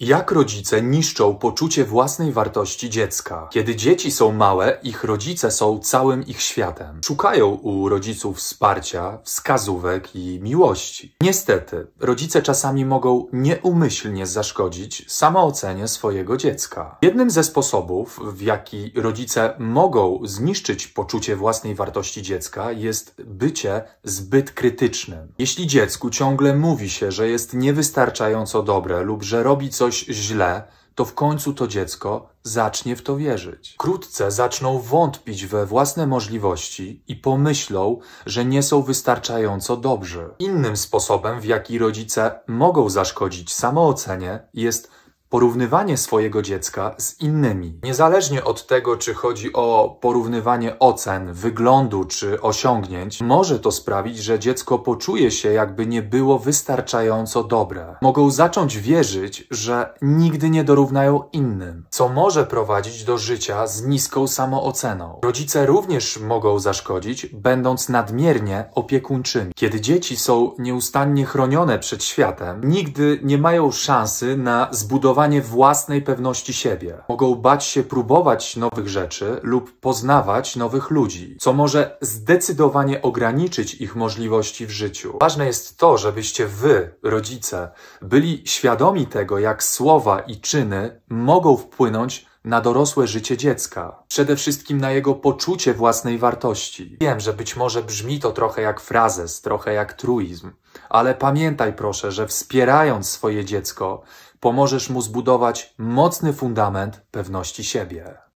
Jak rodzice niszczą poczucie własnej wartości dziecka? Kiedy dzieci są małe, ich rodzice są całym ich światem. Szukają u rodziców wsparcia, wskazówek i miłości. Niestety, rodzice czasami mogą nieumyślnie zaszkodzić samoocenie swojego dziecka. Jednym ze sposobów, w jaki rodzice mogą zniszczyć poczucie własnej wartości dziecka, jest bycie zbyt krytycznym. Jeśli dziecku ciągle mówi się, że jest niewystarczająco dobre lub że robi coś, coś źle, to w końcu to dziecko zacznie w to wierzyć. Wkrótce zaczną wątpić we własne możliwości i pomyślą, że nie są wystarczająco dobrzy. Innym sposobem, w jaki rodzice mogą zaszkodzić samoocenie, jest porównywanie swojego dziecka z innymi. Niezależnie od tego, czy chodzi o porównywanie ocen, wyglądu czy osiągnięć, może to sprawić, że dziecko poczuje się, jakby nie było wystarczająco dobre. Mogą zacząć wierzyć, że nigdy nie dorównają innym, co może prowadzić do życia z niską samooceną. Rodzice również mogą zaszkodzić, będąc nadmiernie opiekuńczymi. Kiedy dzieci są nieustannie chronione przed światem, nigdy nie mają szansy na zbudowanie budowanie własnej pewności siebie. Mogą bać się próbować nowych rzeczy lub poznawać nowych ludzi, co może zdecydowanie ograniczyć ich możliwości w życiu. Ważne jest to, żebyście wy, rodzice, byli świadomi tego, jak słowa i czyny mogą wpłynąć na dorosłe życie dziecka, przede wszystkim na jego poczucie własnej wartości. Wiem, że być może brzmi to trochę jak frazes, trochę jak truizm, ale pamiętaj proszę, że wspierając swoje dziecko, pomożesz mu zbudować mocny fundament pewności siebie.